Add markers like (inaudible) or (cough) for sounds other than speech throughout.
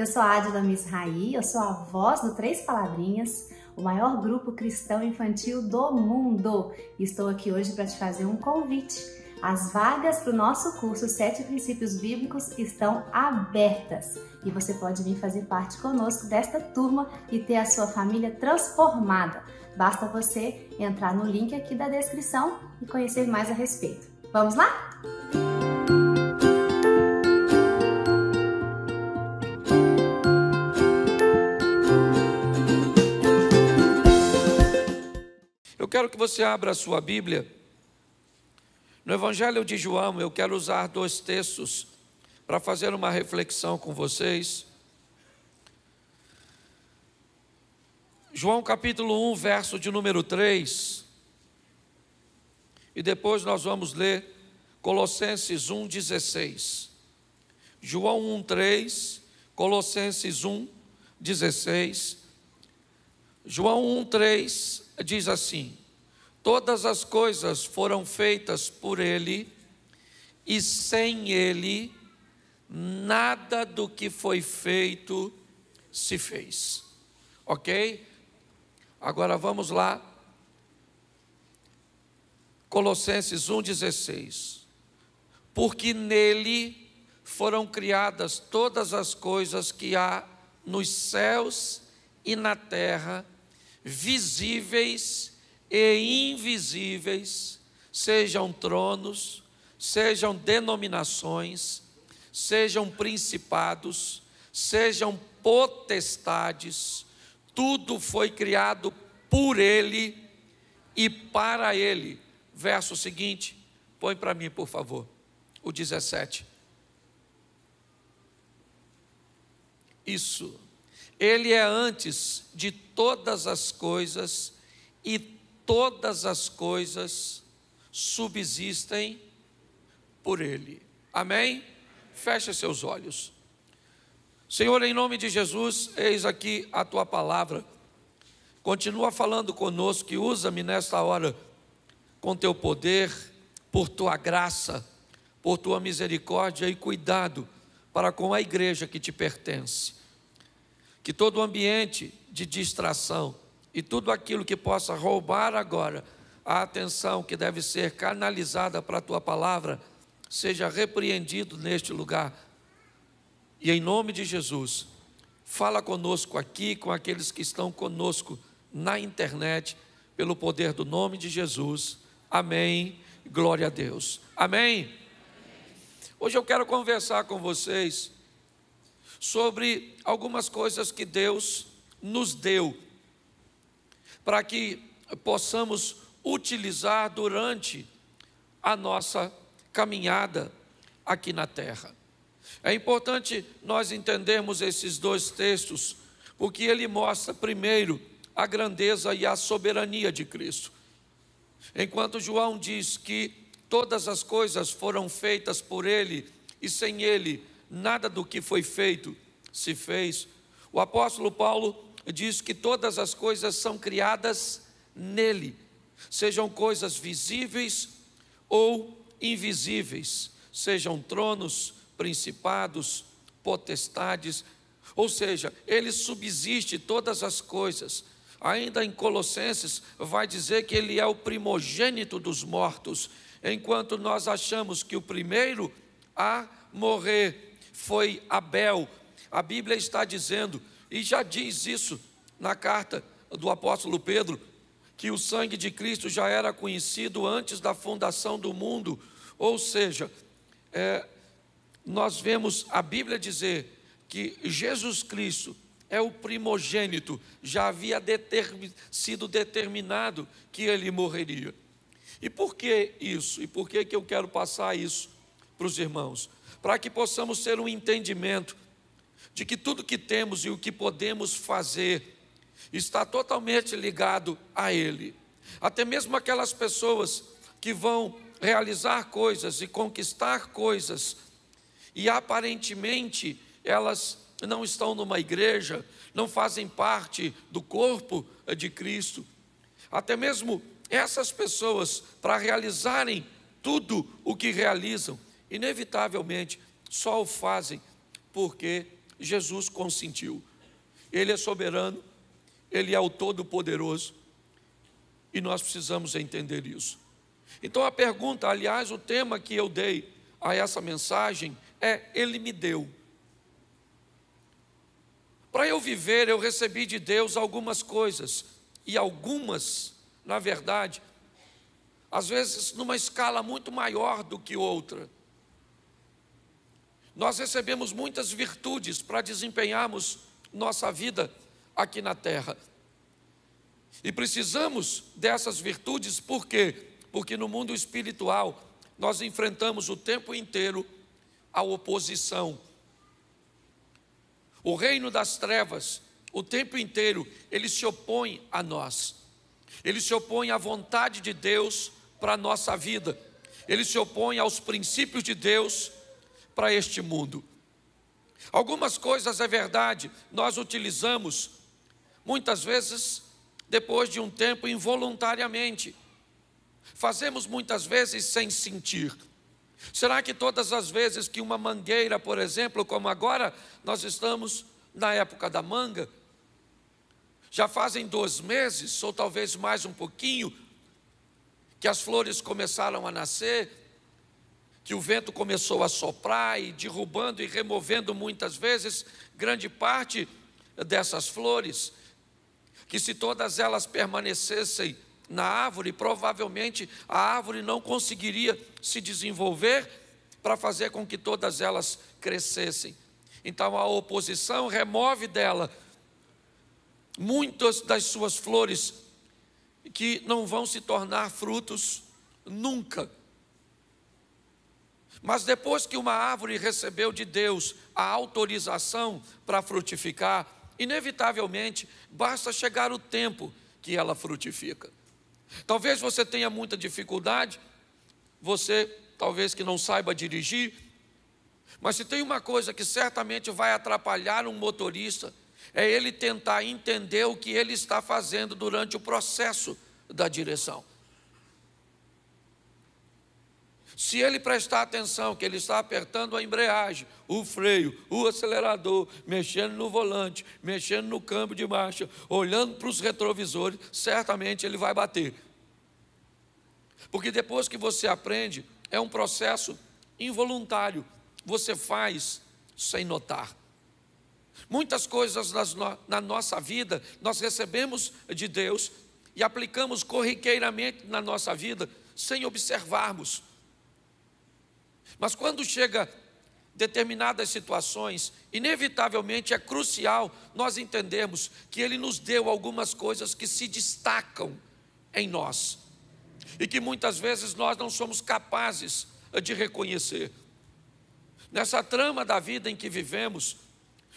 Eu sou a Adi da Miss Raí, eu sou a voz do Três Palavrinhas, o maior grupo cristão infantil do mundo. E estou aqui hoje para te fazer um convite. As vagas para o nosso curso Sete Princípios Bíblicos estão abertas e você pode vir fazer parte conosco desta turma e ter a sua família transformada. Basta você entrar no link aqui da descrição e conhecer mais a respeito. Vamos lá? Música quero que você abra a sua Bíblia. No Evangelho de João, eu quero usar dois textos para fazer uma reflexão com vocês. João capítulo 1, verso de número 3. E depois nós vamos ler Colossenses 1, 16. João 1, 3. Colossenses 1, 16. João 1, 3 diz assim: Todas as coisas foram feitas por ele, e sem ele, nada do que foi feito se fez. Ok? Agora vamos lá. Colossenses 1,16. Porque nele foram criadas todas as coisas que há nos céus e na terra, visíveis e invisíveis, sejam tronos, sejam denominações, sejam principados, sejam potestades, tudo foi criado por ele e para ele. Verso seguinte, põe para mim, por favor, o 17. Isso ele é antes de todas as coisas e todas as coisas subsistem por Ele. Amém? Feche seus olhos. Senhor, em nome de Jesus, eis aqui a tua palavra. Continua falando conosco e usa-me nesta hora com teu poder, por tua graça, por tua misericórdia e cuidado para com a igreja que te pertence que todo o ambiente de distração e tudo aquilo que possa roubar agora a atenção que deve ser canalizada para a tua palavra seja repreendido neste lugar. E em nome de Jesus, fala conosco aqui, com aqueles que estão conosco na internet, pelo poder do nome de Jesus. Amém. Glória a Deus. Amém. Hoje eu quero conversar com vocês sobre algumas coisas que Deus nos deu, para que possamos utilizar durante a nossa caminhada aqui na terra. É importante nós entendermos esses dois textos, porque ele mostra, primeiro, a grandeza e a soberania de Cristo. Enquanto João diz que todas as coisas foram feitas por ele e sem ele nada do que foi feito se fez. O apóstolo Paulo diz que todas as coisas são criadas nele, sejam coisas visíveis ou invisíveis, sejam tronos, principados, potestades, ou seja, ele subsiste todas as coisas. Ainda em Colossenses, vai dizer que ele é o primogênito dos mortos, enquanto nós achamos que o primeiro a morrer foi Abel. A Bíblia está dizendo, e já diz isso na carta do apóstolo Pedro, que o sangue de Cristo já era conhecido antes da fundação do mundo. Ou seja, é, nós vemos a Bíblia dizer que Jesus Cristo é o primogênito, já havia sido determinado que ele morreria. E por que isso? E por que, que eu quero passar isso para os irmãos? para que possamos ter um entendimento de que tudo que temos e o que podemos fazer está totalmente ligado a Ele. Até mesmo aquelas pessoas que vão realizar coisas e conquistar coisas e aparentemente elas não estão numa igreja, não fazem parte do corpo de Cristo. Até mesmo essas pessoas, para realizarem tudo o que realizam, inevitavelmente, só o fazem porque Jesus consentiu. Ele é soberano, ele é o Todo-Poderoso e nós precisamos entender isso. Então a pergunta, aliás, o tema que eu dei a essa mensagem é: Ele me deu. Para eu viver, eu recebi de Deus algumas coisas, e algumas, na verdade, às vezes numa escala muito maior do que outra. Nós recebemos muitas virtudes para desempenharmos nossa vida aqui na terra. E precisamos dessas virtudes por quê? Porque no mundo espiritual nós enfrentamos o tempo inteiro a oposição. O reino das trevas, o tempo inteiro, ele se opõe a nós. Ele se opõe à vontade de Deus para a nossa vida. Ele se opõe aos princípios de Deus para este mundo. Algumas coisas é verdade, nós utilizamos muitas vezes depois de um tempo involuntariamente. Fazemos muitas vezes sem sentir. Será que todas as vezes que uma mangueira, por exemplo, como agora nós estamos na época da manga, já fazem dois meses, ou talvez mais um pouquinho, que as flores começaram a nascer, que o vento começou a soprar e derrubando e removendo muitas vezes grande parte dessas flores, que se todas elas permanecessem na árvore, provavelmente a árvore não conseguiria se desenvolver para fazer com que todas elas crescessem. Então a oposição remove dela muitas das suas flores que não vão se tornar frutos nunca mas depois que uma árvore recebeu de Deus a autorização para frutificar, inevitavelmente basta chegar o tempo que ela frutifica. Talvez você tenha muita dificuldade, você talvez que não saiba dirigir, mas se tem uma coisa que certamente vai atrapalhar um motorista, é ele tentar entender o que ele está fazendo durante o processo da direção. Se ele prestar atenção que ele está apertando a embreagem, o freio, o acelerador, mexendo no volante, mexendo no câmbio de marcha, olhando para os retrovisores, certamente ele vai bater. Porque depois que você aprende, é um processo involuntário. Você faz sem notar. Muitas coisas na nossa vida nós recebemos de Deus e aplicamos corriqueiramente na nossa vida sem observarmos. Mas quando chega determinadas situações, inevitavelmente é crucial nós entendermos que Ele nos deu algumas coisas que se destacam em nós e que muitas vezes nós não somos capazes de reconhecer. Nessa trama da vida em que vivemos,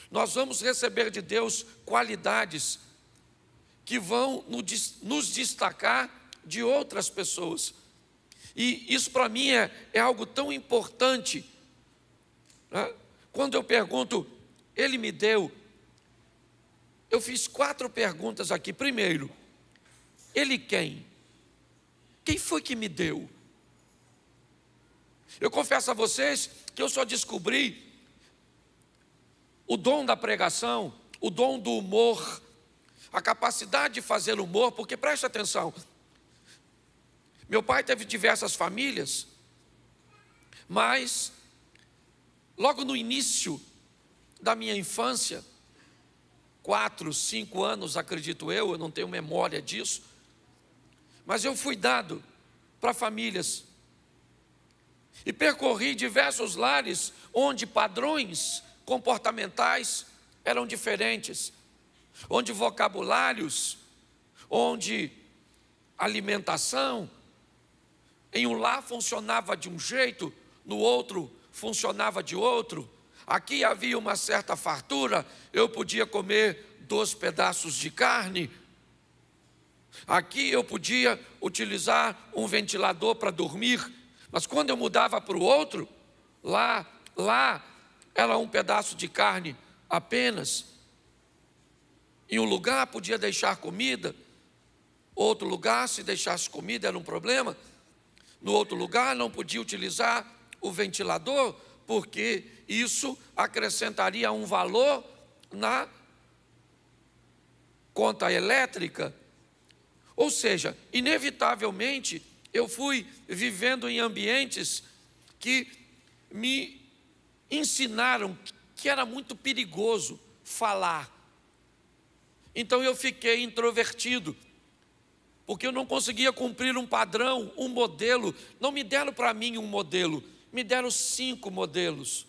nós vamos receber de Deus qualidades que vão nos destacar de outras pessoas. E isso para mim é, é algo tão importante. Né? Quando eu pergunto, ele me deu. Eu fiz quatro perguntas aqui. Primeiro, ele quem? Quem foi que me deu? Eu confesso a vocês que eu só descobri o dom da pregação, o dom do humor, a capacidade de fazer humor, porque preste atenção, meu pai teve diversas famílias, mas logo no início da minha infância, quatro, cinco anos, acredito eu, eu não tenho memória disso, mas eu fui dado para famílias e percorri diversos lares onde padrões comportamentais eram diferentes, onde vocabulários, onde alimentação, em um lá funcionava de um jeito, no outro funcionava de outro. Aqui havia uma certa fartura, eu podia comer dois pedaços de carne. Aqui eu podia utilizar um ventilador para dormir, mas quando eu mudava para o outro, lá, lá, era um pedaço de carne apenas. Em um lugar podia deixar comida, outro lugar, se deixasse comida, era um problema no outro lugar, não podia utilizar o ventilador, porque isso acrescentaria um valor na conta elétrica. Ou seja, inevitavelmente eu fui vivendo em ambientes que me ensinaram que era muito perigoso falar. Então eu fiquei introvertido, porque eu não conseguia cumprir um padrão, um modelo. Não me deram para mim um modelo, me deram cinco modelos.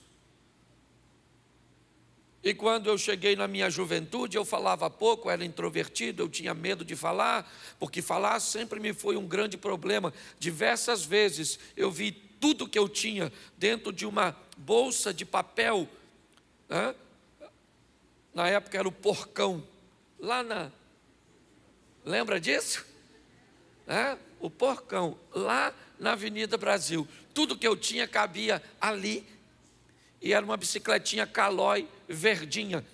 E quando eu cheguei na minha juventude, eu falava pouco, era introvertido, eu tinha medo de falar, porque falar sempre me foi um grande problema. Diversas vezes eu vi tudo que eu tinha dentro de uma bolsa de papel, né? na época era o porcão, lá na. Lembra disso? né? o porcão, lá na Avenida Brasil. Tudo que eu tinha cabia ali. E era uma bicicletinha calói verdinha.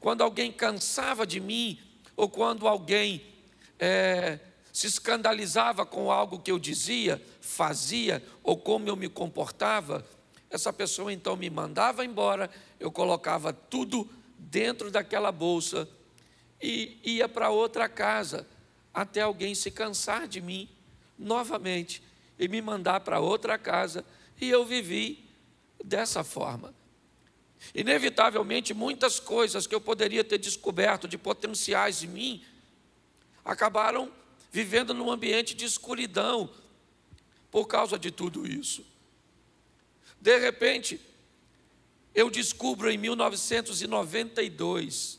Quando alguém cansava de mim, ou quando alguém é, se escandalizava com algo que eu dizia, fazia, ou como eu me comportava, essa pessoa então me mandava embora, eu colocava tudo dentro daquela bolsa e ia para outra casa até alguém se cansar de mim novamente e me mandar para outra casa. E eu vivi dessa forma. Inevitavelmente, muitas coisas que eu poderia ter descoberto de potenciais em mim acabaram vivendo num ambiente de escuridão por causa de tudo isso. De repente, eu descubro em 1992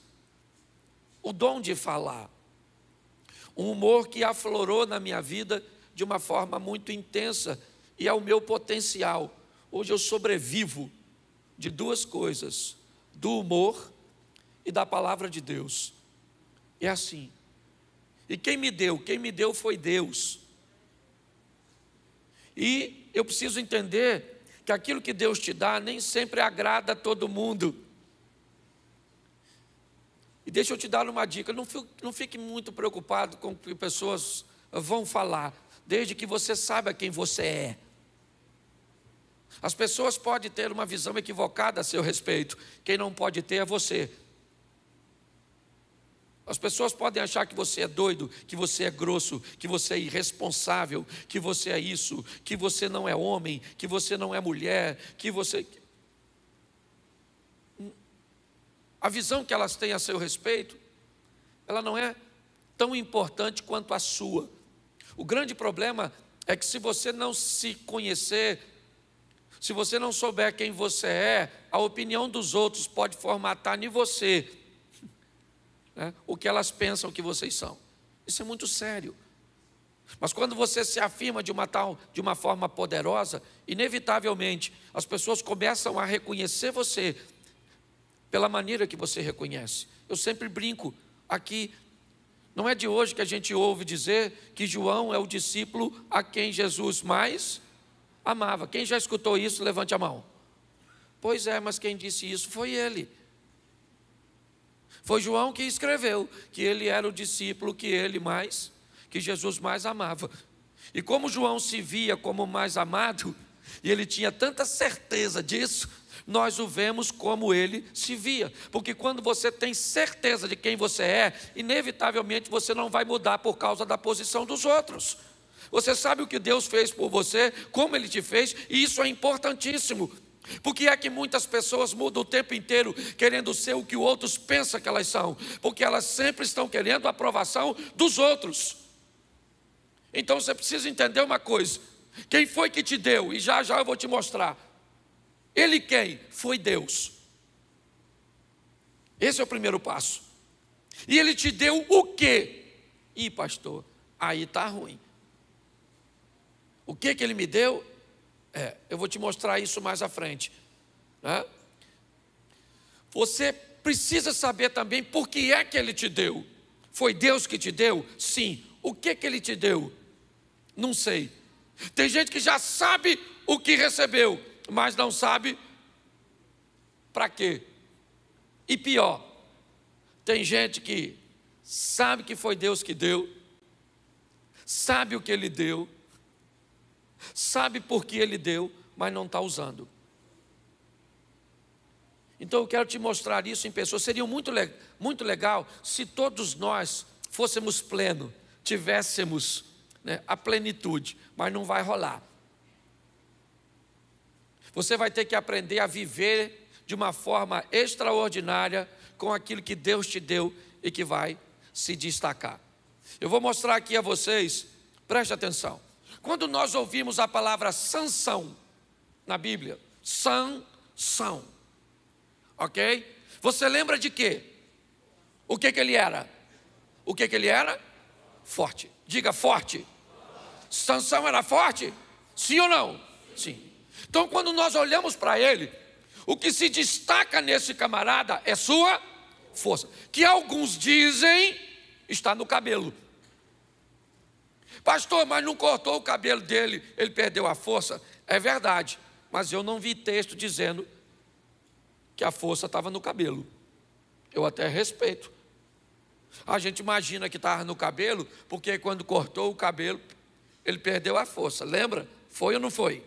o dom de falar. Um humor que aflorou na minha vida de uma forma muito intensa e ao meu potencial. Hoje eu sobrevivo de duas coisas: do humor e da palavra de Deus. É assim. E quem me deu? Quem me deu foi Deus. E eu preciso entender que aquilo que Deus te dá nem sempre agrada a todo mundo. E deixa eu te dar uma dica: não fique, não fique muito preocupado com o que pessoas vão falar, desde que você saiba quem você é. As pessoas podem ter uma visão equivocada a seu respeito, quem não pode ter é você. As pessoas podem achar que você é doido, que você é grosso, que você é irresponsável, que você é isso, que você não é homem, que você não é mulher, que você. a visão que elas têm a seu respeito, ela não é tão importante quanto a sua. O grande problema é que se você não se conhecer, se você não souber quem você é, a opinião dos outros pode formatar em você né, o que elas pensam que vocês são. Isso é muito sério. Mas quando você se afirma de uma tal, de uma forma poderosa, inevitavelmente as pessoas começam a reconhecer você pela maneira que você reconhece. Eu sempre brinco aqui, não é de hoje que a gente ouve dizer que João é o discípulo a quem Jesus mais amava. Quem já escutou isso, levante a mão. Pois é, mas quem disse isso foi ele. Foi João que escreveu que ele era o discípulo que ele mais, que Jesus mais amava. E como João se via como mais amado, e ele tinha tanta certeza disso, nós o vemos como ele se via. Porque quando você tem certeza de quem você é, inevitavelmente você não vai mudar por causa da posição dos outros. Você sabe o que Deus fez por você, como ele te fez, e isso é importantíssimo. Porque é que muitas pessoas mudam o tempo inteiro querendo ser o que outros pensam que elas são? Porque elas sempre estão querendo a aprovação dos outros. Então você precisa entender uma coisa: quem foi que te deu? E já já eu vou te mostrar. Ele quem? Foi Deus. Esse é o primeiro passo. E ele te deu o quê? Ih, pastor, aí está ruim. O que que ele me deu? É, eu vou te mostrar isso mais à frente. Né? Você precisa saber também por que é que ele te deu. Foi Deus que te deu? Sim. O que que ele te deu? Não sei. Tem gente que já sabe o que recebeu, mas não sabe para quê. E pior, tem gente que sabe que foi Deus que deu, sabe o que Ele deu, sabe por que Ele deu, mas não está usando. Então eu quero te mostrar isso em pessoas. Seria muito, muito legal se todos nós fôssemos plenos, tivéssemos né, a plenitude, mas não vai rolar. Você vai ter que aprender a viver de uma forma extraordinária com aquilo que Deus te deu e que vai se destacar. Eu vou mostrar aqui a vocês, preste atenção. Quando nós ouvimos a palavra sanção na Bíblia, sanção, ok? Você lembra de quê? O que, que ele era? O que, que ele era? Forte. Diga forte. Sansão era forte? Sim ou não? Sim. Então, quando nós olhamos para ele, o que se destaca nesse camarada é sua força, que alguns dizem está no cabelo. Pastor, mas não cortou o cabelo dele, ele perdeu a força. É verdade, mas eu não vi texto dizendo que a força estava no cabelo. Eu até respeito. A gente imagina que estava no cabelo, porque quando cortou o cabelo, ele perdeu a força. Lembra? Foi ou não foi?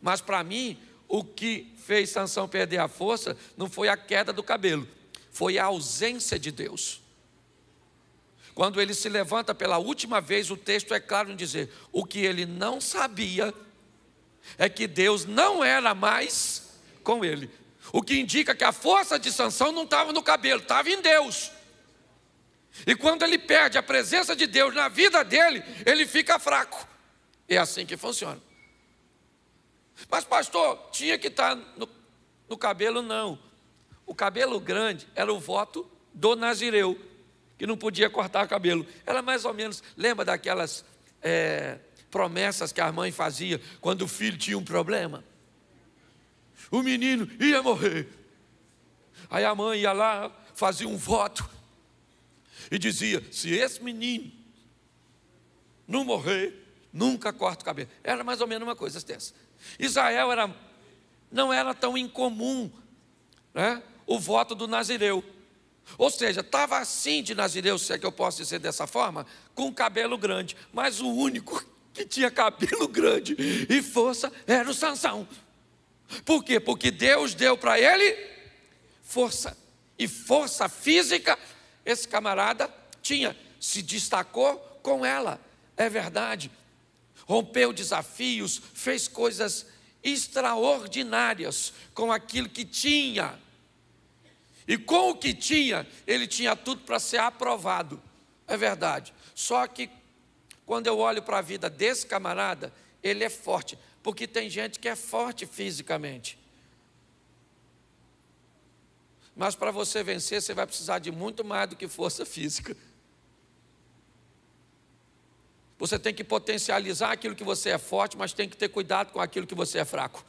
Mas para mim, o que fez Sansão perder a força não foi a queda do cabelo, foi a ausência de Deus. Quando ele se levanta pela última vez, o texto é claro em dizer: o que ele não sabia é que Deus não era mais com ele. O que indica que a força de Sansão não estava no cabelo, estava em Deus. E quando ele perde a presença de Deus na vida dele, ele fica fraco. É assim que funciona. Mas, pastor, tinha que estar tá no, no cabelo, não. O cabelo grande era o voto do Nazireu, que não podia cortar o cabelo. Era mais ou menos, lembra daquelas é, promessas que a mãe fazia quando o filho tinha um problema? O menino ia morrer. Aí a mãe ia lá, fazia um voto e dizia: se esse menino não morrer, nunca corta o cabelo. Era mais ou menos uma coisa dessa. Israel era, não era tão incomum né, o voto do nazireu. Ou seja, estava assim de nazireu, se é que eu posso dizer dessa forma, com cabelo grande, mas o único (laughs) que tinha cabelo (laughs) grande e força era o Sansão. Por quê? Porque Deus deu para ele força. E força física esse camarada tinha, se destacou com ela. É verdade, rompeu desafios, fez coisas extraordinárias com aquilo que tinha. E com o que tinha, ele tinha tudo para ser aprovado. É verdade. Só que quando eu olho para a vida desse camarada, ele é forte, porque tem gente que é forte fisicamente. Mas para você vencer, você vai precisar de muito mais do que força física. Você tem que potencializar aquilo que você é forte, mas tem que ter cuidado com aquilo que você é fraco.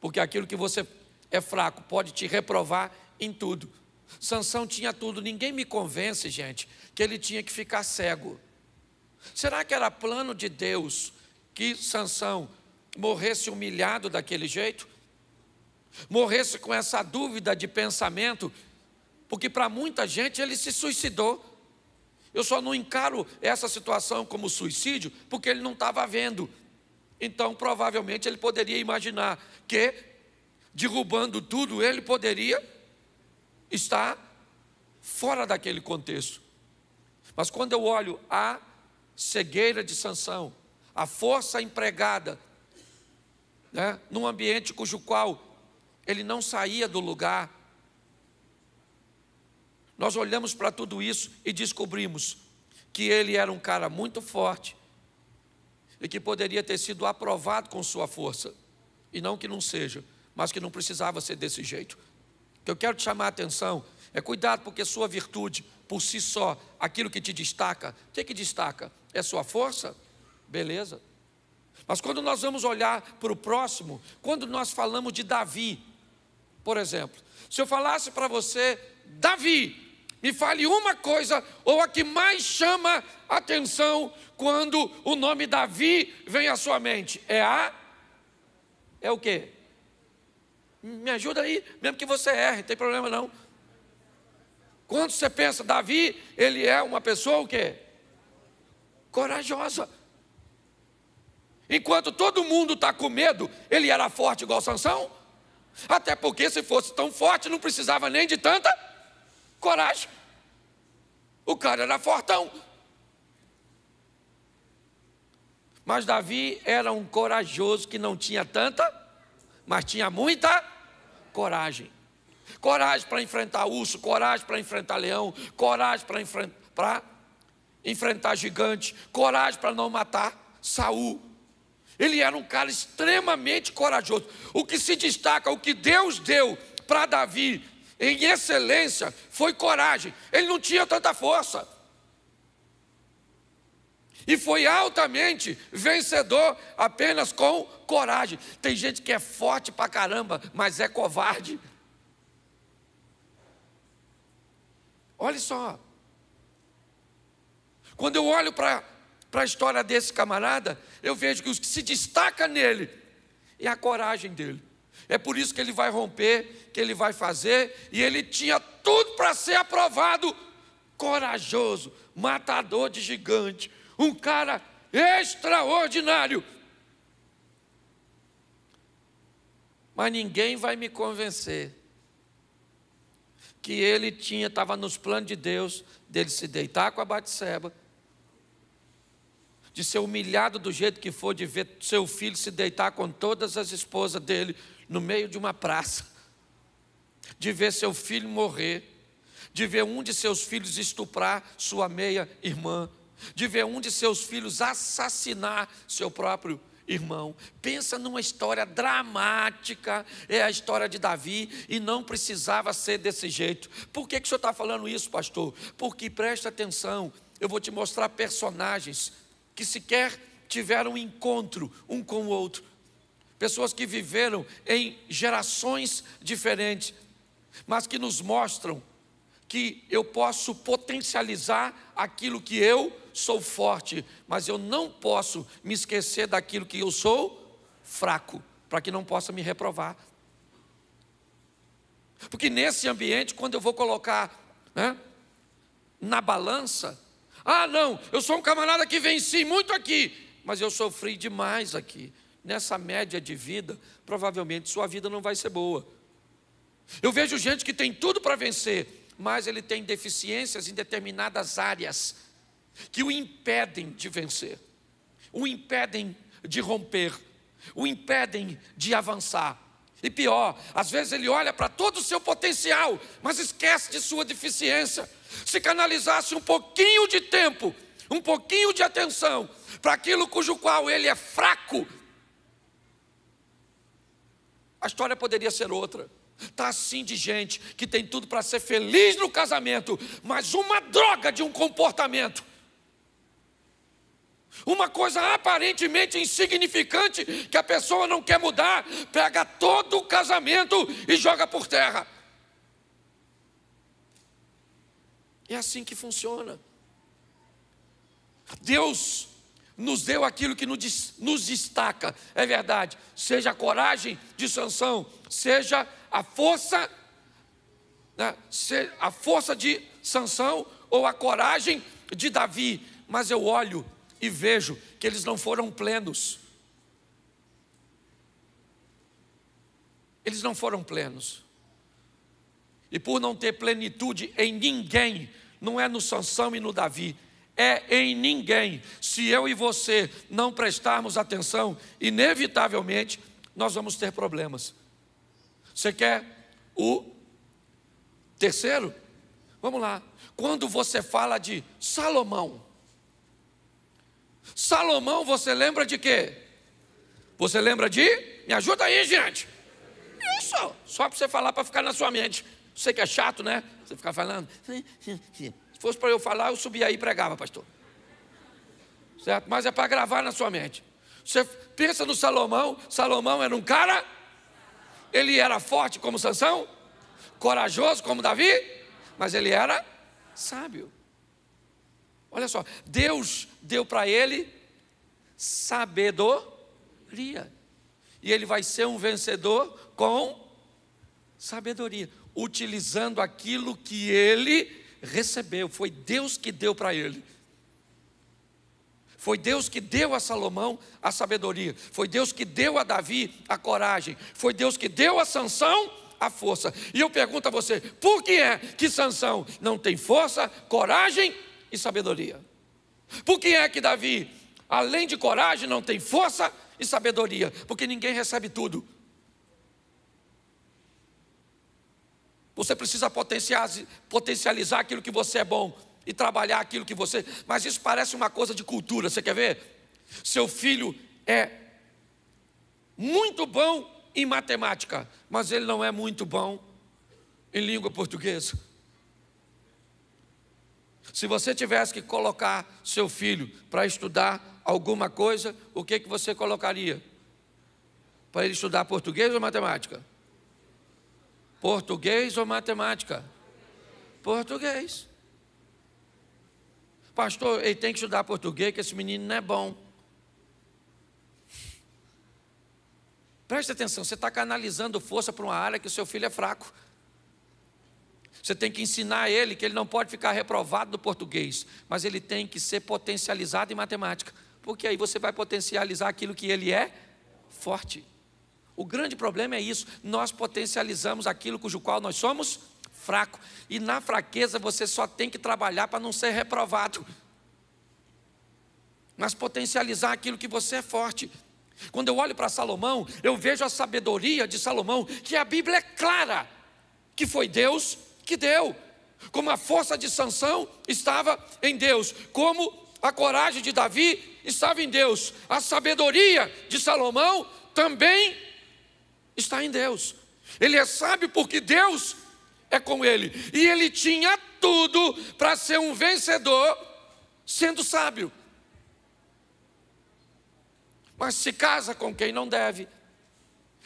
Porque aquilo que você é fraco pode te reprovar em tudo. Sansão tinha tudo, ninguém me convence, gente, que ele tinha que ficar cego. Será que era plano de Deus que Sansão morresse humilhado daquele jeito? Morresse com essa dúvida de pensamento? Porque para muita gente ele se suicidou. Eu só não encaro essa situação como suicídio porque ele não estava vendo. Então, provavelmente, ele poderia imaginar que, derrubando tudo, ele poderia estar fora daquele contexto. Mas quando eu olho a cegueira de Sansão, a força empregada né, num ambiente cujo qual ele não saía do lugar, nós olhamos para tudo isso e descobrimos que ele era um cara muito forte e que poderia ter sido aprovado com sua força, e não que não seja, mas que não precisava ser desse jeito. O que eu quero te chamar a atenção é cuidado, porque sua virtude, por si só, aquilo que te destaca, o que, que destaca? É sua força? Beleza. Mas quando nós vamos olhar para o próximo, quando nós falamos de Davi, por exemplo, se eu falasse para você Davi. Me fale uma coisa, ou a que mais chama atenção quando o nome Davi vem à sua mente. É a. É o quê? Me ajuda aí, mesmo que você erre, não tem problema não. Quando você pensa, Davi, ele é uma pessoa o quê? Corajosa. Enquanto todo mundo está com medo, ele era forte igual Sansão? Até porque se fosse tão forte, não precisava nem de tanta Coragem. O cara era fortão. Mas Davi era um corajoso que não tinha tanta, mas tinha muita coragem. Coragem para enfrentar urso, coragem para enfrentar leão, coragem para enfrentar, enfrentar gigante, coragem para não matar Saul. Ele era um cara extremamente corajoso. O que se destaca, o que Deus deu para Davi em excelência foi coragem. Ele não tinha tanta força. E foi altamente vencedor apenas com coragem. Tem gente que é forte pra caramba, mas é covarde. Olha só. Quando eu olho para a história desse camarada, eu vejo que o que se destaca nele é a coragem dele. É por isso que ele vai romper, que ele vai fazer, e ele tinha tudo para ser aprovado. Corajoso, matador de gigante, um cara extraordinário. Mas ninguém vai me convencer que ele tinha, estava nos planos de Deus, dele se deitar com a Batseba, de ser humilhado do jeito que for, de ver seu filho se deitar com todas as esposas dele, no meio de uma praça, de ver seu filho morrer, de ver um de seus filhos estuprar sua meia-irmã, de ver um de seus filhos assassinar seu próprio irmão. Pensa numa história dramática, é a história de Davi, e não precisava ser desse jeito. Por que, que o senhor está falando isso, pastor? Porque presta atenção, eu vou te mostrar personagens que sequer tiveram um encontro um com o outro, pessoas que viveram em gerações diferentes, mas que nos mostram que eu posso potencializar aquilo que eu sou forte, mas eu não posso me esquecer daquilo que eu sou fraco, para que não possa me reprovar. Porque nesse ambiente, quando eu vou colocar né, na balança, ah, não, eu sou um camarada que venci muito aqui, mas eu sofri demais aqui nessa média de vida, provavelmente sua vida não vai ser boa. Eu vejo gente que tem tudo para vencer, mas ele tem deficiências em determinadas áreas que o impedem de vencer, o impedem de romper, o impedem de avançar. E pior, às vezes ele olha para todo o seu potencial, mas esquece de sua deficiência. Se canalizasse um pouquinho de tempo, um pouquinho de atenção para aquilo cujo qual ele é fraco, a história poderia ser outra. Está assim de gente que tem tudo para ser feliz no casamento, mas uma droga de um comportamento. Uma coisa aparentemente insignificante que a pessoa não quer mudar, pega todo o casamento e joga por terra. É assim que funciona. Deus nos deu aquilo que nos, destaca, é verdade. Seja a coragem de Sansão, seja a força, né, a força de Sansão ou a coragem de Davi. Mas eu olho e vejo que eles não foram plenos. Eles não foram plenos. E por não ter plenitude em ninguém, não é no Sansão e no Davi, é em ninguém. Se eu e você não prestarmos atenção, inevitavelmente nós vamos ter problemas. Você quer o terceiro? Vamos lá. Quando você fala de Salomão, Salomão, você lembra de quê? Você lembra de? Me ajuda aí, gente. Isso, só para você falar para ficar na sua mente. Você que é chato, né? Você ficar falando fosse para eu falar, eu subia aí e pregava, pastor. Certo? Mas é para gravar na sua mente. Você pensa no Salomão, Salomão era um cara, ele era forte como Sansão, corajoso como Davi, mas ele era sábio. Olha só, Deus deu para ele sabedoria. E ele vai ser um vencedor com sabedoria, utilizando aquilo que ele recebeu, foi Deus que deu para ele. Foi Deus que deu a Salomão a sabedoria, foi Deus que deu a Davi a coragem, foi Deus que deu a Sansão a força. E eu pergunto a você, por que é que Sansão não tem força, coragem e sabedoria? Por que é que Davi, além de coragem, não tem força e sabedoria? Porque ninguém recebe tudo. Você precisa potencializar aquilo que você é bom e trabalhar aquilo que você. Mas isso parece uma coisa de cultura, você quer ver? Seu filho é muito bom em matemática, mas ele não é muito bom em língua portuguesa. Se você tivesse que colocar seu filho para estudar alguma coisa, o que, que você colocaria? Para ele estudar português ou matemática? Português ou matemática? Português. Pastor, ele tem que estudar português, que esse menino não é bom. Preste atenção, você está canalizando força para uma área que o seu filho é fraco. Você tem que ensinar ele que ele não pode ficar reprovado no português, mas ele tem que ser potencializado em matemática, porque aí você vai potencializar aquilo que ele é forte. O grande problema é isso, nós potencializamos aquilo cujo qual nós somos fraco. E na fraqueza você só tem que trabalhar para não ser reprovado. Mas potencializar aquilo que você é forte. Quando eu olho para Salomão, eu vejo a sabedoria de Salomão, que a Bíblia é clara, que foi Deus que deu. Como a força de Sansão estava em Deus, como a coragem de Davi estava em Deus, a sabedoria de Salomão também está em Deus. Ele é sábio porque Deus é com ele. E ele tinha tudo para ser um vencedor sendo sábio. Mas se casa com quem não deve,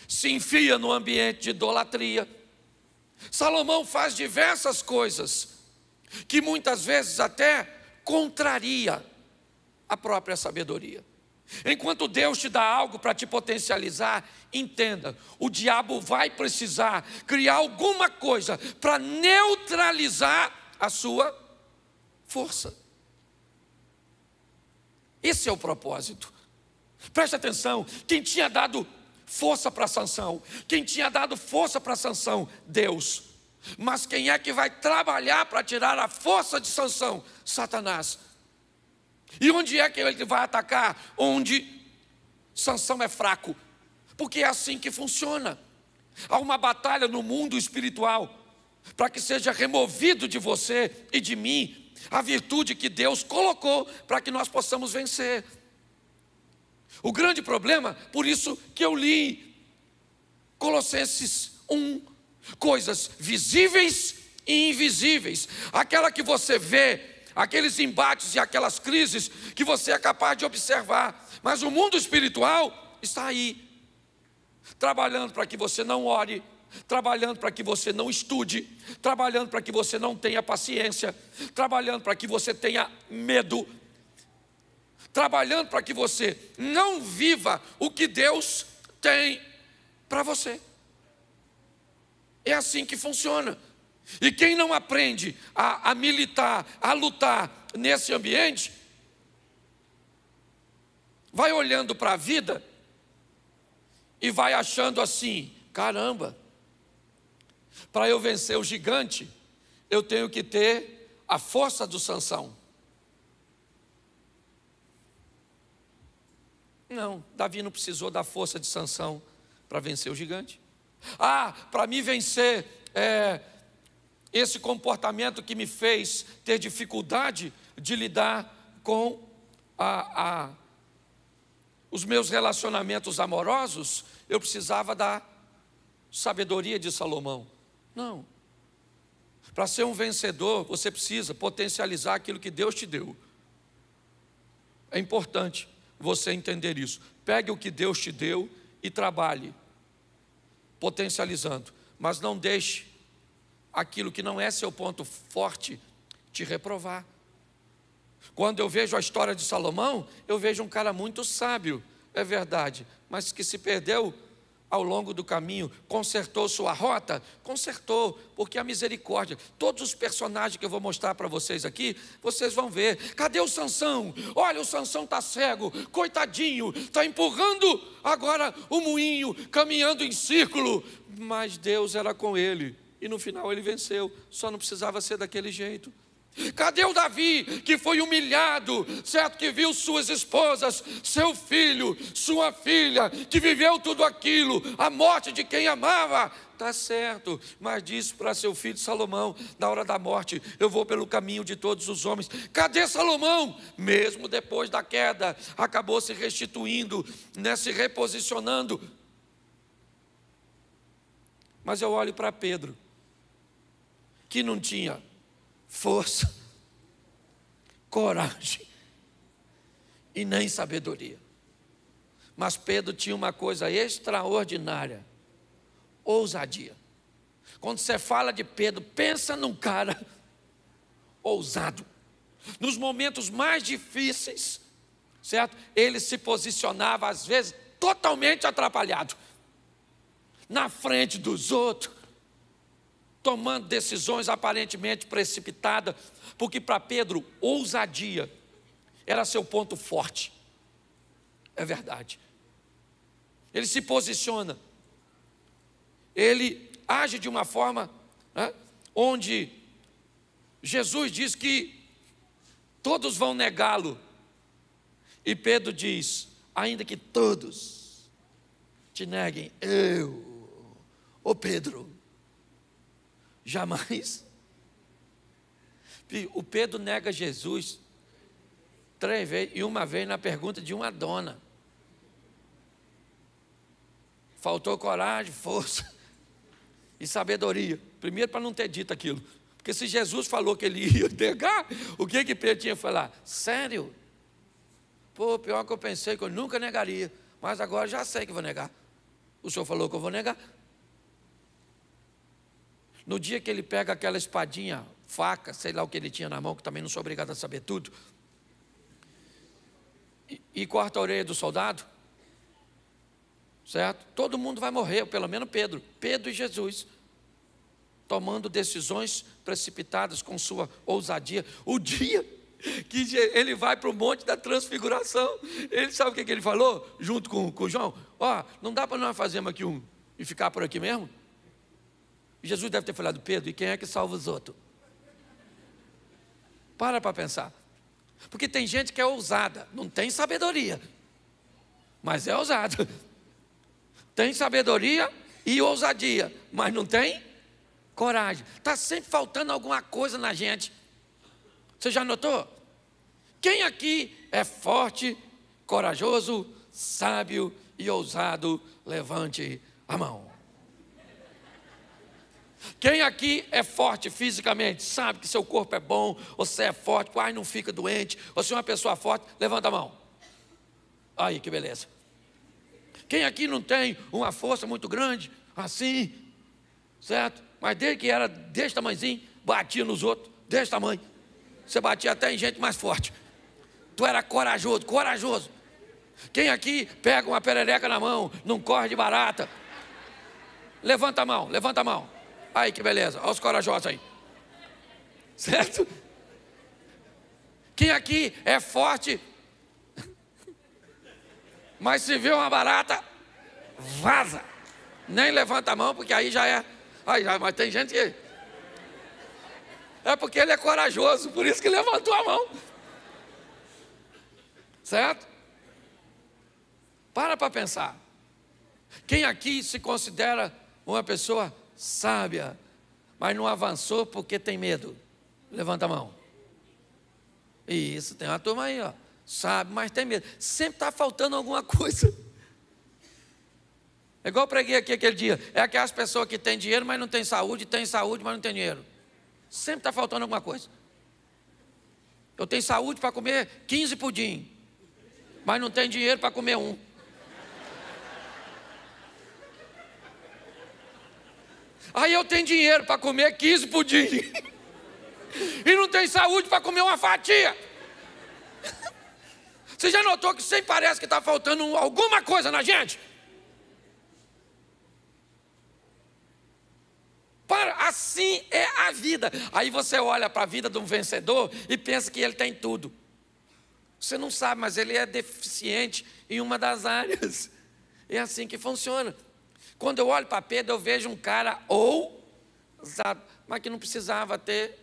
se enfia no ambiente de idolatria. Salomão faz diversas coisas que muitas vezes até contraria a própria sabedoria. Enquanto Deus te dá algo para te potencializar, entenda: o diabo vai precisar criar alguma coisa para neutralizar a sua força. Esse é o propósito. Preste atenção: quem tinha dado força para Sansão, quem tinha dado força para Sansão, Deus. Mas quem é que vai trabalhar para tirar a força de Sansão? Satanás. E onde é que ele vai atacar? Onde Sansão é fraco. Porque é assim que funciona. Há uma batalha no mundo espiritual para que seja removido de você e de mim a virtude que Deus colocou para que nós possamos vencer. O grande problema, por isso que eu li Colossenses 1, coisas visíveis e invisíveis, aquela que você vê aqueles embates e aquelas crises que você é capaz de observar. Mas o mundo espiritual está aí, trabalhando para que você não ore, trabalhando para que você não estude, trabalhando para que você não tenha paciência, trabalhando para que você tenha medo, trabalhando para que você não viva o que Deus tem para você. É assim que funciona. E quem não aprende a, a militar, a lutar nesse ambiente, vai olhando para a vida e vai achando assim: caramba, para eu vencer o gigante, eu tenho que ter a força do Sansão. Não, Davi não precisou da força de Sansão para vencer o gigante. Ah, para mim vencer é, esse comportamento que me fez ter dificuldade de lidar com a, a, os meus relacionamentos amorosos, eu precisava da sabedoria de Salomão. Não. Para ser um vencedor, você precisa potencializar aquilo que Deus te deu. É importante você entender isso. Pegue o que Deus te deu e trabalhe, potencializando. Mas não deixe aquilo que não é seu ponto forte te reprovar. Quando eu vejo a história de Salomão, eu vejo um cara muito sábio, é verdade, mas que se perdeu ao longo do caminho, consertou sua rota? Consertou, porque a misericórdia. Todos os personagens que eu vou mostrar para vocês aqui, vocês vão ver. Cadê o Sansão? Olha, o Sansão está cego, coitadinho, está empurrando agora o moinho, caminhando em círculo, mas Deus era com ele e no final ele venceu, só não precisava ser daquele jeito. Cadê o Davi que foi humilhado, certo? Que viu suas esposas, seu filho, sua filha, que viveu tudo aquilo, a morte de quem amava? Tá certo, mas disse para seu filho Salomão, na hora da morte, eu vou pelo caminho de todos os homens. Cadê Salomão? Mesmo depois da queda, acabou se restituindo, né, se reposicionando. Mas eu olho para Pedro que não tinha força, (laughs) coragem e nem sabedoria. Mas Pedro tinha uma coisa extraordinária: ousadia. Quando você fala de Pedro, pensa num cara (laughs) ousado. Nos momentos mais difíceis, certo? Ele se posicionava, às vezes, totalmente atrapalhado na frente dos outros, tomando decisões aparentemente precipitadas, porque para Pedro, ousadia era seu ponto forte. É verdade. Ele se posiciona, ele age de uma forma né, onde Jesus diz que todos vão negá-lo. E Pedro diz: ainda que todos te neguem, eu, ô Pedro, Jamais. O Pedro nega Jesus três vezes e uma vez na pergunta de uma dona. Faltou coragem, força (laughs) e sabedoria. Primeiro, para não ter dito aquilo. Porque se Jesus falou que ele ia negar, o que que Pedro tinha que falar? Sério? Pô, pior que eu pensei é que eu nunca negaria, mas agora já sei que vou negar. O senhor falou que eu vou negar. No dia que ele pega aquela espadinha, faca, sei lá o que ele tinha na mão, que também não sou obrigado a saber tudo, e, e corta a orelha do soldado, certo? Todo mundo vai morrer, pelo menos Pedro. Pedro e Jesus, tomando decisões precipitadas com sua ousadia. O (laughs) dia que ele vai para o monte da transfiguração, ele sabe o que, é que ele falou junto com, com João? Ó, oh, não dá para nós fazermos aqui um e ficar por aqui mesmo? Jesus deve ter falado, Pedro, e quem é que salva os outros? Para para pensar. Porque tem gente que é ousada, não tem sabedoria, mas é ousada. Tem sabedoria e ousadia, mas não tem coragem. Está sempre faltando alguma coisa na gente. Você já notou? Quem aqui é forte, corajoso, sábio e ousado, levante a mão. Quem aqui é forte fisicamente, sabe que seu corpo é bom, você é forte, quase não fica doente, você é uma pessoa forte, levanta a mão. Aí, que beleza. Quem aqui não tem uma força muito grande, assim, certo? Mas desde que era desse tamanhozinho, batia nos outros, desse tamanho. Você batia até em gente mais forte. Tu era corajoso, corajoso. Quem aqui pega uma perereca na mão, não corre de barata? Levanta a mão, levanta a mão. Aí que beleza, olha os corajosos aí. Certo? Quem aqui é forte, mas se vê uma barata, vaza. Nem levanta a mão, porque aí já é. Aí já, mas tem gente que. É porque ele é corajoso, por isso que levantou a mão. Certo? Para para pensar. Quem aqui se considera uma pessoa sábia, mas não avançou porque tem medo. Levanta a mão. Isso, tem uma turma aí, ó. Sabe, mas tem medo. Sempre está faltando alguma coisa. É igual eu preguei aqui aquele dia. É aquelas pessoas que têm dinheiro, mas não têm saúde, tem saúde, mas não têm dinheiro. Sempre está faltando alguma coisa. Eu tenho saúde para comer 15 pudim, mas não tenho dinheiro para comer um. Aí eu tenho dinheiro para comer 15 pudim. E não tem saúde para comer uma fatia. Você já notou que sempre parece que está faltando alguma coisa na gente? Para, assim é a vida. Aí você olha para a vida de um vencedor e pensa que ele tem tudo. Você não sabe, mas ele é deficiente em uma das áreas. É assim que funciona. Quando eu olho para Pedro, eu vejo um cara ousado, mas que não precisava ter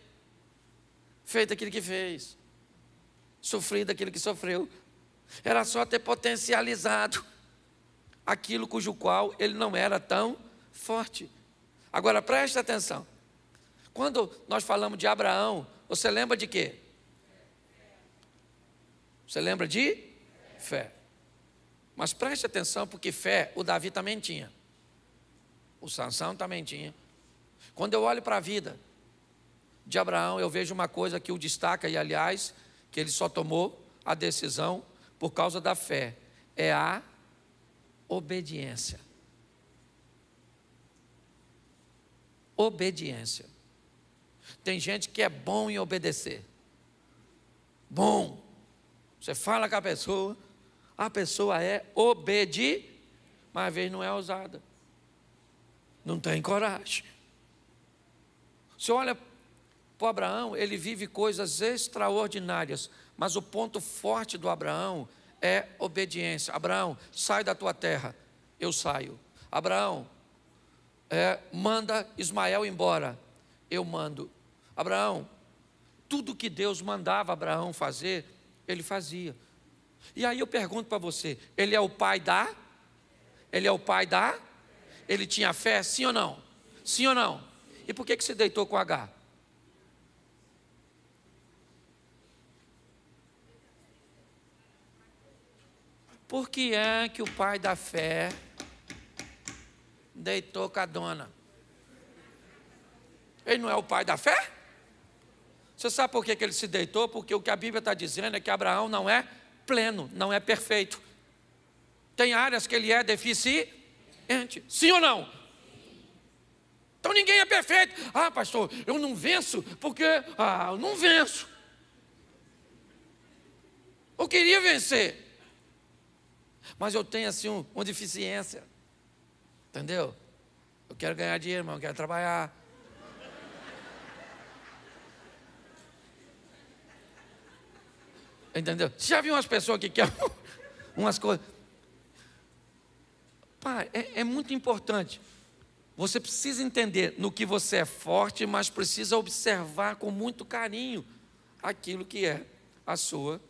feito aquilo que fez, sofrido aquilo que sofreu. Era só ter potencializado aquilo cujo qual ele não era tão forte. Agora preste atenção. Quando nós falamos de Abraão, você lembra de quê? Você lembra de fé. Mas preste atenção, porque fé o Davi também tinha. O Sansão também tinha. Quando eu olho para a vida de Abraão, eu vejo uma coisa que o destaca, e aliás, que ele só tomou a decisão por causa da fé: é a obediência. Obediência. Tem gente que é bom em obedecer. Bom. Você fala com a pessoa, a pessoa é obedi, mas às vezes não é ousada. Não tem coragem. Você olha para Abraão, ele vive coisas extraordinárias, mas o ponto forte do Abraão é obediência. Abraão, sai da tua terra, eu saio. Abraão, é, manda Ismael embora, eu mando. Abraão, tudo que Deus mandava Abraão fazer, ele fazia. E aí eu pergunto para você, ele é o pai da? Ele é o pai da? ele tinha fé? Sim ou não? Sim ou não? E por que, que se deitou com H? Por que é que o pai da fé deitou com a dona? Ele não é o pai da fé? Você sabe por que, que ele se deitou? Porque o que a Bíblia está dizendo é que Abraão não é pleno, não é perfeito. Tem áreas que ele é deficiente Sim ou não? Então ninguém é perfeito. Ah, pastor, eu não venço porque ah, eu não venço. Eu queria vencer, mas eu tenho assim um, uma deficiência, entendeu? Eu quero ganhar dinheiro, mas eu quero trabalhar. Entendeu? Você já viu umas pessoas que querem (laughs) umas coisas? Pá, é, é muito importante. Você precisa entender no que você é forte, mas precisa observar com muito carinho aquilo que é a sua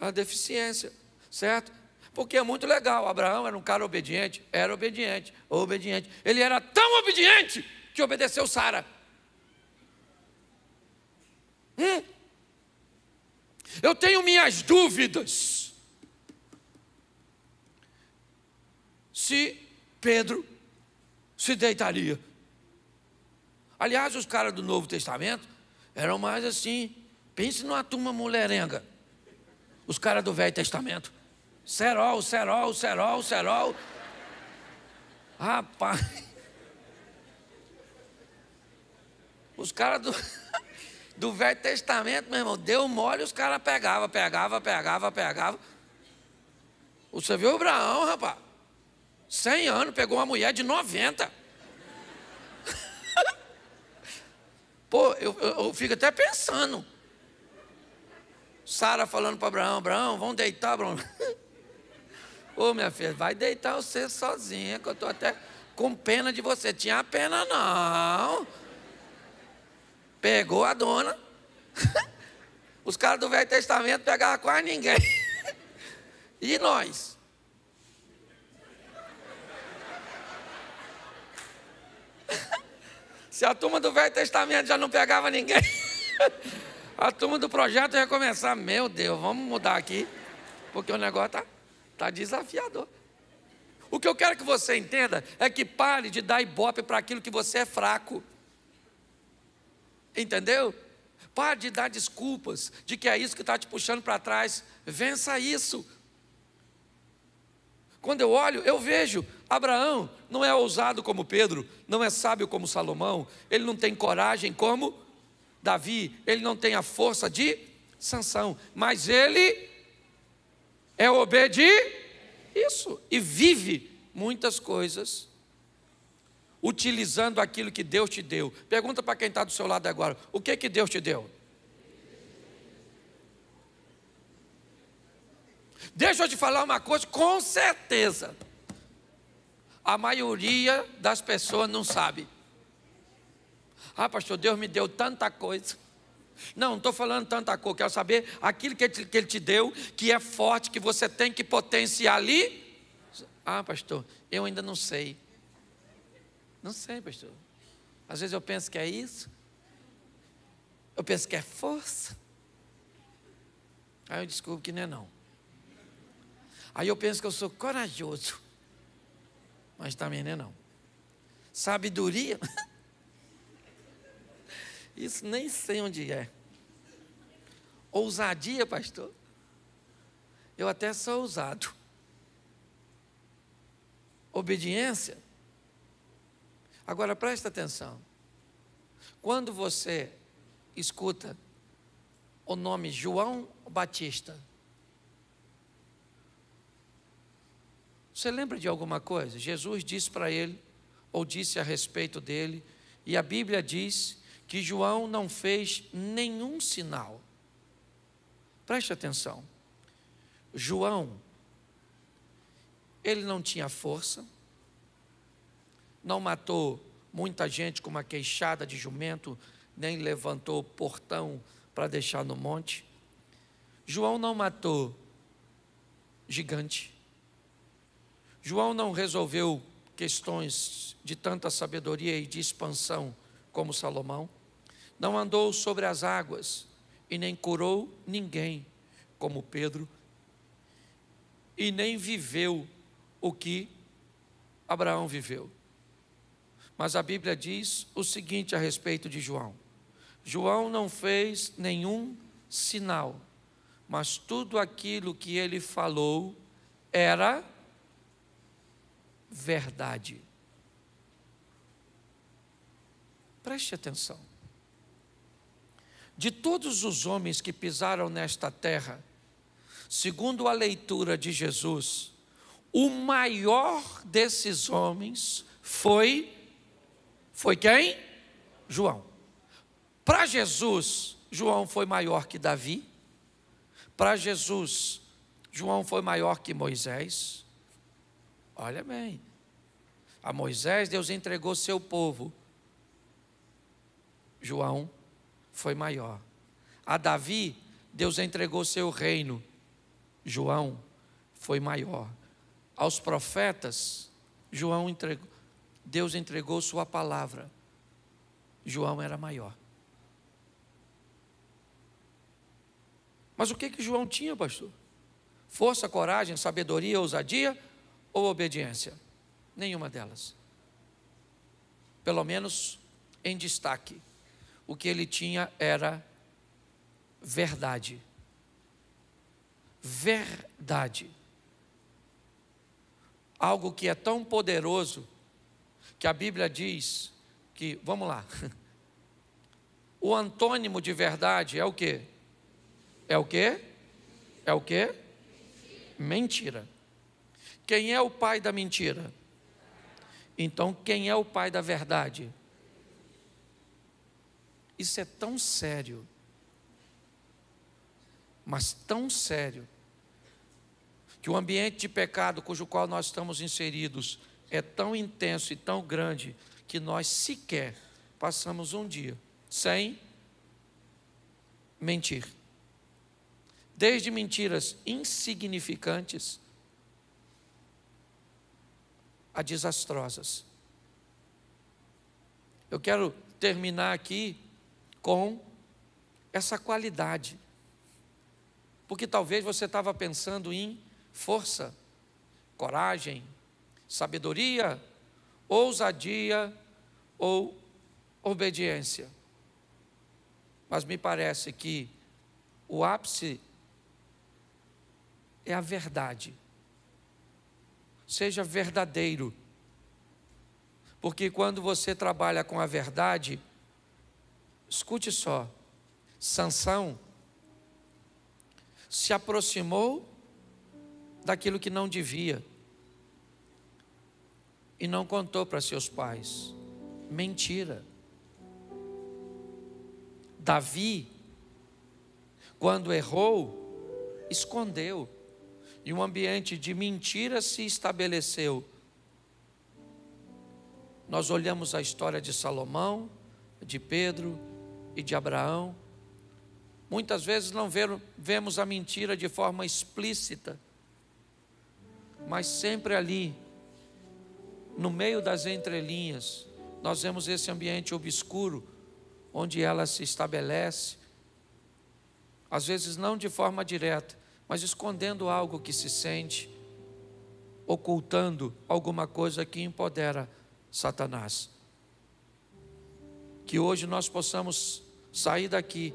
a deficiência, certo? Porque é muito legal. Abraão era um cara obediente, era obediente, obediente. Ele era tão obediente que obedeceu Sara. Hum? Eu tenho minhas dúvidas se Pedro se deitaria. Aliás, os caras do Novo Testamento eram mais assim, pense numa turma mulherenga. Os caras do Velho Testamento. Serol, serol, serol, serol. Rapaz. Os caras do, do Velho Testamento, meu irmão, deu mole, os caras pegavam, pegava, pegava, pegava. Você viu o Abraão, rapaz? 100 anos, pegou uma mulher de 90. (laughs) Pô, eu, eu, eu, fico até pensando. Sara falando para Abraão, Abraão, vamos deitar, Abraão. (laughs) Ô minha filha, vai deitar você sozinha, que eu estou até com pena de você. Tinha pena não. Pegou a dona. (laughs) Os caras do Velho Testamento pegavam quase ninguém. E nós? (laughs) Se a turma do Velho Testamento já não pegava ninguém, (laughs) a turma do projeto ia começar. Meu Deus, vamos mudar aqui, porque o negócio tá, tá desafiador. O que eu quero que você entenda é que pare de dar ibope para aquilo que você é fraco. Entendeu? Pare de dar desculpas de que é isso que está te puxando para trás. Vença isso. Quando eu olho, eu vejo Abraão não é ousado como Pedro, não é sábio como Salomão, ele não tem coragem como Davi, ele não tem a força de Sansão, mas ele é obediente isso e vive muitas coisas utilizando aquilo que Deus te deu. Pergunta para quem está do seu lado agora: o que que Deus te deu? Deixa eu te falar uma coisa, com certeza a maioria das pessoas não sabe. Ah, pastor, Deus me deu tanta coisa. Não, não estou falando tanta coisa, quero saber aquilo que ele, te, que ele te deu, que é forte, que você tem que potenciar ali. Ah, pastor, eu ainda não sei. Não sei, pastor. Às vezes eu penso que é isso. Eu penso que é força. Aí eu descubro que não é não. Aí eu penso que eu sou corajoso mas também não é não. Sabedoria? (laughs) Isso nem sei onde é. Ousadia, pastor? Eu até sou ousado. Obediência? Agora presta atenção. Quando você escuta o nome João Batista, Você lembra de alguma coisa? Jesus disse para ele, ou disse a respeito dele, e a Bíblia diz que João não fez nenhum sinal. Preste atenção. João, ele não tinha força, não matou muita gente com uma queixada de jumento, nem levantou o portão para deixar no monte. João não matou gigante. João não resolveu questões de tanta sabedoria e de expansão como Salomão, não andou sobre as águas e nem curou ninguém como Pedro, e nem viveu o que Abraão viveu. Mas a Bíblia diz o seguinte a respeito de João: João não fez nenhum sinal, mas tudo aquilo que ele falou era verdade. Preste atenção. De todos os homens que pisaram nesta terra, segundo a leitura de Jesus, o maior desses homens foi foi quem? João. Para Jesus, João foi maior que Davi. Para Jesus, João foi maior que Moisés. Olha bem. A Moisés, Deus entregou seu povo. João foi maior. A Davi, Deus entregou seu reino. João foi maior. Aos profetas, João entregou, Deus entregou sua palavra. João era maior. Mas o que que João tinha, pastor? Força, coragem, sabedoria, ousadia? ou obediência? Nenhuma delas. Pelo menos em destaque. O que ele tinha era verdade. Verdade. Algo que é tão poderoso que a Bíblia diz que, vamos lá, (laughs) o antônimo de verdade é o quê? É o quê? É o quê? Mentira. Quem é o pai da mentira? Então, quem é o pai da verdade? Isso é tão sério, mas tão sério, que o ambiente de pecado cujo qual nós estamos inseridos é tão intenso e tão grande que nós sequer passamos um dia sem mentir. Desde mentiras insignificantes a desastrosas. Eu quero terminar aqui com essa qualidade. Porque talvez você estava pensando em força, coragem, sabedoria, ousadia ou obediência. Mas me parece que o ápice é a verdade seja verdadeiro. Porque quando você trabalha com a verdade, escute só, Sansão se aproximou daquilo que não devia e não contou para seus pais. Mentira. Davi, quando errou, escondeu e um ambiente de mentira se estabeleceu. Nós olhamos a história de Salomão, de Pedro e de Abraão. Muitas vezes não vemos a mentira de forma explícita, mas sempre ali, no meio das entrelinhas, nós vemos esse ambiente obscuro onde ela se estabelece, às vezes não de forma direta, mas escondendo algo que se sente, ocultando alguma coisa que empodera Satanás. Que hoje nós possamos sair daqui,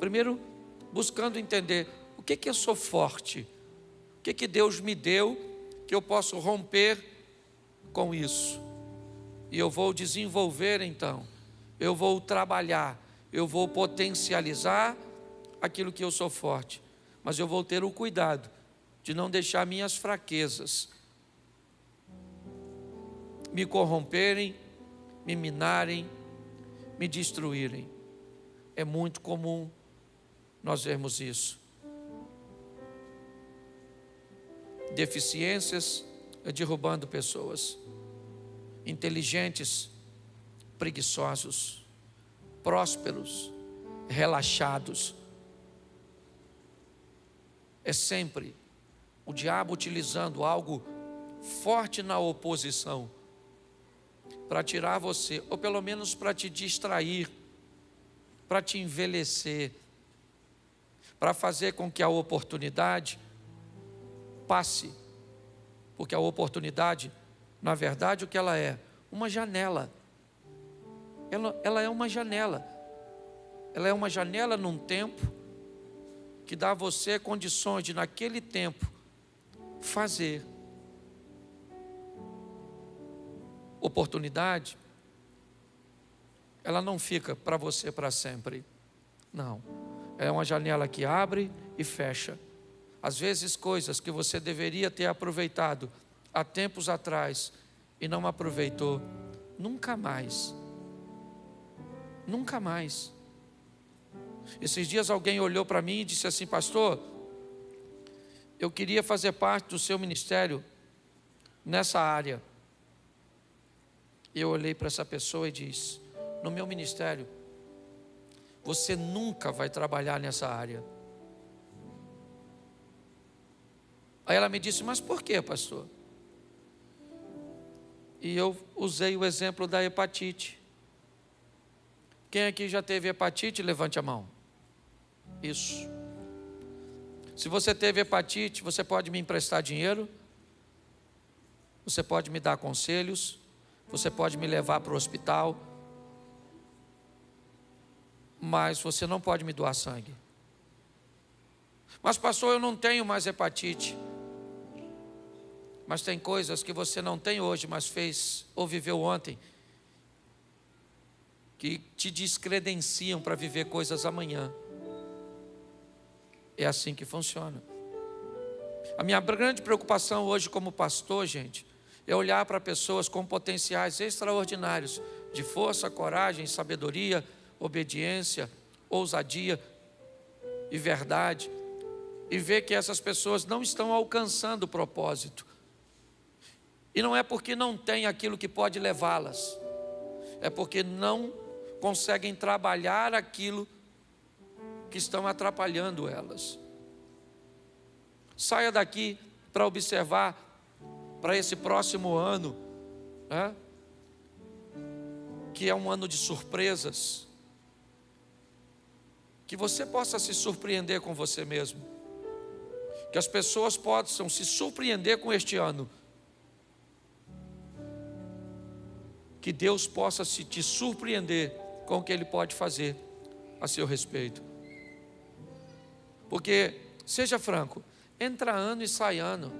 primeiro buscando entender o que, que eu sou forte, o que, que Deus me deu, que eu posso romper com isso. E eu vou desenvolver então, eu vou trabalhar, eu vou potencializar aquilo que eu sou forte mas eu vou ter o cuidado de não deixar minhas fraquezas me corromperem, me minarem, me destruírem. É muito comum nós vermos isso. Deficiências é derrubando pessoas, inteligentes, preguiçosos, prósperos, relaxados é sempre o diabo utilizando algo forte na oposição para tirar você, ou pelo menos para te distrair, para te envelhecer, para fazer com que a oportunidade passe, porque a oportunidade, na verdade, o que ela é? Uma janela. Ela, ela é uma janela. Ela é uma janela num tempo que dá a você condições de, naquele tempo, fazer. Oportunidade, ela não fica para você para sempre. Não. É uma janela que abre e fecha. Às vezes, coisas que você deveria ter aproveitado há tempos atrás e não aproveitou, nunca mais. Nunca mais. Esses dias alguém olhou para mim e disse assim: Pastor, eu queria fazer parte do seu ministério nessa área. Eu olhei para essa pessoa e disse: No meu ministério, você nunca vai trabalhar nessa área. Aí ela me disse: Mas por que, pastor? E eu usei o exemplo da hepatite. Quem aqui já teve hepatite, levante a mão. Isso. Se você teve hepatite, você pode me emprestar dinheiro, você pode me dar conselhos, você pode me levar para o hospital, mas você não pode me doar sangue. Mas, pastor, eu não tenho mais hepatite. Mas tem coisas que você não tem hoje, mas fez ou viveu ontem, que te descredenciam para viver coisas amanhã. É assim que funciona. A minha grande preocupação hoje, como pastor, gente, é olhar para pessoas com potenciais extraordinários de força, coragem, sabedoria, obediência, ousadia e verdade, e ver que essas pessoas não estão alcançando o propósito. E não é porque não tem aquilo que pode levá-las, é porque não conseguem trabalhar aquilo que estão atrapalhando elas. Saia daqui para observar para esse próximo ano, né? que é um ano de surpresas, que você possa se surpreender com você mesmo, que as pessoas possam se surpreender com este ano, que Deus possa se te surpreender com o que Ele pode fazer a seu respeito. Porque, seja franco, entra ano e sai ano.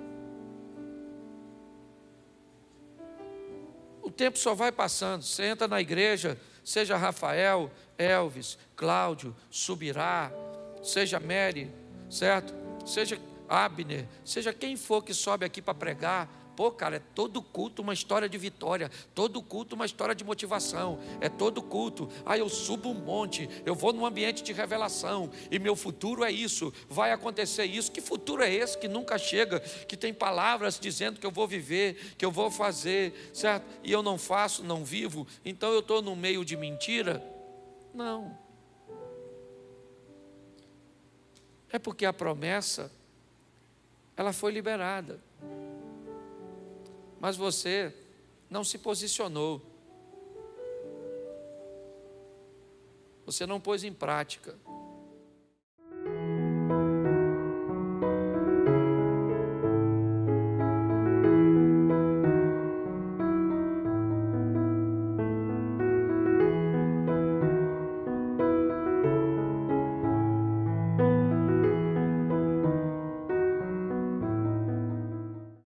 O tempo só vai passando. Você entra na igreja, seja Rafael, Elvis, Cláudio, Subirá, seja Mary, certo? Seja Abner, seja quem for que sobe aqui para pregar, Pô, cara, é todo culto uma história de vitória, todo culto uma história de motivação, é todo culto. Ah, eu subo um monte, eu vou num ambiente de revelação e meu futuro é isso, vai acontecer isso. Que futuro é esse que nunca chega, que tem palavras dizendo que eu vou viver, que eu vou fazer, certo? E eu não faço, não vivo, então eu estou no meio de mentira? Não. É porque a promessa, ela foi liberada mas você não se posicionou. Você não pôs em prática.